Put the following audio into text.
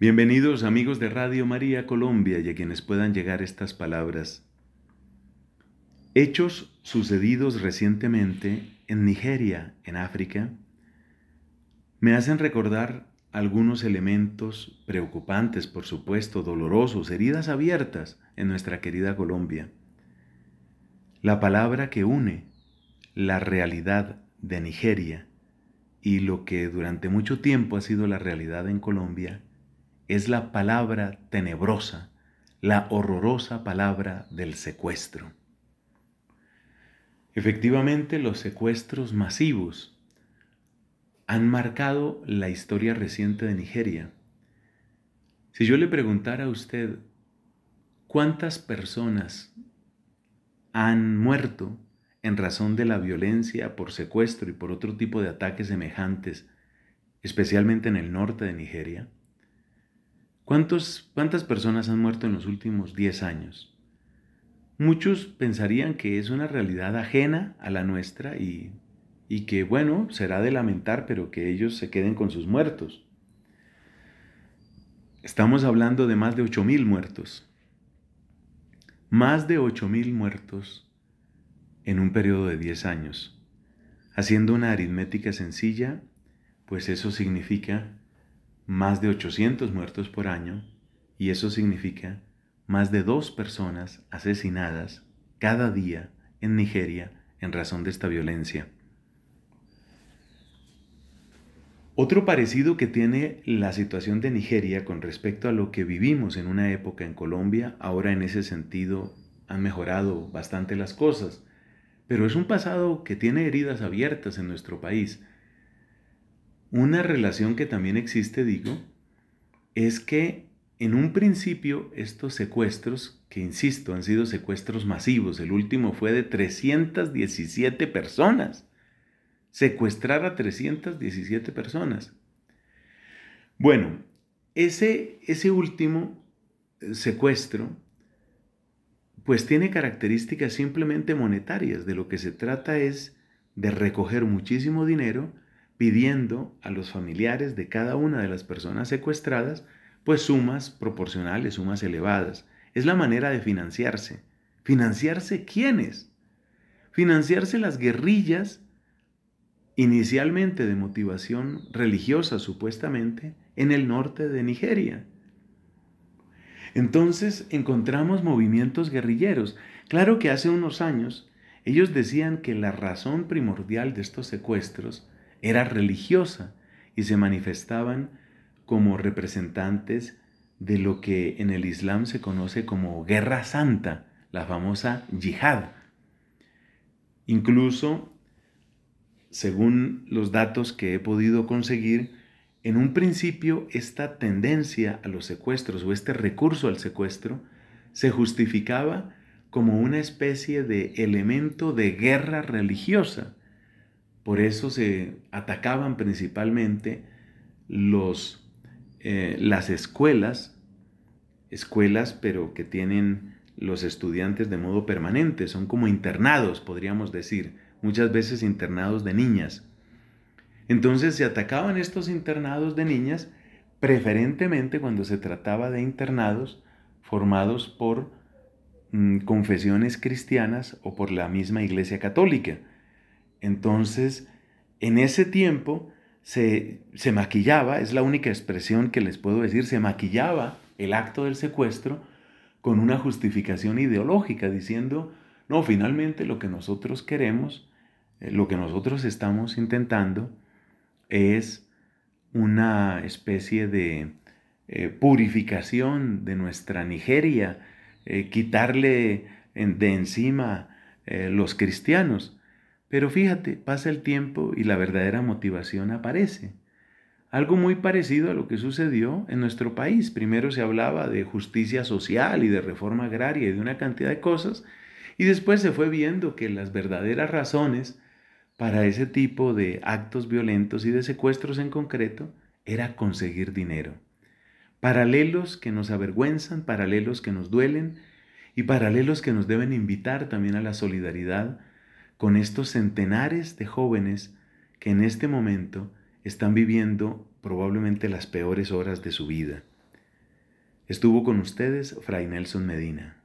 Bienvenidos amigos de Radio María Colombia y a quienes puedan llegar estas palabras. Hechos sucedidos recientemente en Nigeria, en África, me hacen recordar algunos elementos preocupantes, por supuesto, dolorosos, heridas abiertas en nuestra querida Colombia. La palabra que une la realidad de Nigeria y lo que durante mucho tiempo ha sido la realidad en Colombia es la palabra tenebrosa, la horrorosa palabra del secuestro. Efectivamente, los secuestros masivos han marcado la historia reciente de Nigeria. Si yo le preguntara a usted cuántas personas han muerto en razón de la violencia por secuestro y por otro tipo de ataques semejantes, especialmente en el norte de Nigeria, ¿Cuántas personas han muerto en los últimos 10 años? Muchos pensarían que es una realidad ajena a la nuestra y, y que, bueno, será de lamentar, pero que ellos se queden con sus muertos. Estamos hablando de más de 8.000 muertos. Más de 8.000 muertos en un periodo de 10 años. Haciendo una aritmética sencilla, pues eso significa más de 800 muertos por año y eso significa más de dos personas asesinadas cada día en Nigeria en razón de esta violencia. Otro parecido que tiene la situación de Nigeria con respecto a lo que vivimos en una época en Colombia, ahora en ese sentido han mejorado bastante las cosas, pero es un pasado que tiene heridas abiertas en nuestro país una relación que también existe, digo, es que en un principio estos secuestros, que insisto, han sido secuestros masivos, el último fue de 317 personas, secuestrar a 317 personas. Bueno, ese, ese último eh, secuestro pues tiene características simplemente monetarias, de lo que se trata es de recoger muchísimo dinero, pidiendo a los familiares de cada una de las personas secuestradas pues sumas proporcionales, sumas elevadas. Es la manera de financiarse. ¿Financiarse quiénes? Financiarse las guerrillas inicialmente de motivación religiosa supuestamente en el norte de Nigeria. Entonces encontramos movimientos guerrilleros. Claro que hace unos años ellos decían que la razón primordial de estos secuestros era religiosa y se manifestaban como representantes de lo que en el Islam se conoce como guerra santa, la famosa yihad. Incluso, según los datos que he podido conseguir, en un principio esta tendencia a los secuestros o este recurso al secuestro se justificaba como una especie de elemento de guerra religiosa por eso se atacaban principalmente eh, las escuelas, escuelas pero que tienen los estudiantes de modo permanente, son como internados, podríamos decir, muchas veces internados de niñas. Entonces se atacaban estos internados de niñas preferentemente cuando se trataba de internados formados por mm, confesiones cristianas o por la misma Iglesia Católica entonces, en ese tiempo se, maquillaba, es la única expresión que les puedo decir, se maquillaba el acto del secuestro con una justificación ideológica, diciendo, no, finalmente lo que nosotros queremos, eh, lo que nosotros estamos intentando es una especie de eh, purificación de nuestra Nigeria, eh, quitarle de encima los cristianos. Pero fíjate, pasa el tiempo y la verdadera motivación aparece. Algo muy parecido a lo que sucedió en nuestro país. Primero se hablaba de justicia social y de reforma agraria y de una cantidad de cosas, y después se fue viendo que las verdaderas razones para ese tipo de actos violentos y de secuestros en concreto era conseguir dinero. Paralelos que nos avergüenzan, paralelos que nos duelen y paralelos que nos deben invitar también a la solidaridad con estos centenares de jóvenes que en este momento están viviendo probablemente las peores horas de su vida. Estuvo con ustedes Fray Nelson Medina.